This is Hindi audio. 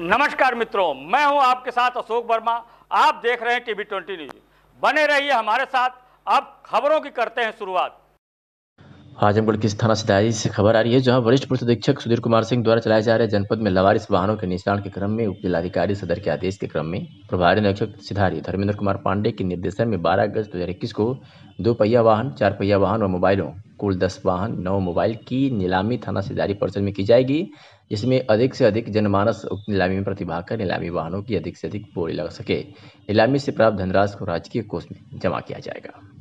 नमस्कार मित्रों मैं हूं आपके साथ अशोक वर्मा आप देख रहे हैं टीवी ट्वेंटी न्यूज बने रहिए हमारे साथ अब खबरों की करते हैं शुरुआत आजमगढ़ की थाना सिदाई से खबर आ रही है जहां वरिष्ठ पुलिस अधीक्षक सुधीर कुमार सिंह द्वारा चलाए जा रहे जनपद में लवारिस वाहनों के निशान के क्रम में उप जिलाधिकारी सदर के आदेश के क्रम में प्रभारी निरीक्षक सिधारी धर्मेंद्र कुमार पांडे के निर्देशन में 12 अगस्त 2021 को दो पहिया वाहन चार पहिया वाहन और मोबाइलों कुल दस वाहन नौ मोबाइल की नीलामी थाना सिदारी परिसर में की जाएगी जिसमें अधिक से अधिक जनमानस उक्त नीलामी में प्रतिभाग कर नीलामी वाहनों की अधिक से अधिक बोली लग सके नीलामी से प्राप्त धनराशि को राजकीय कोष में जमा किया जाएगा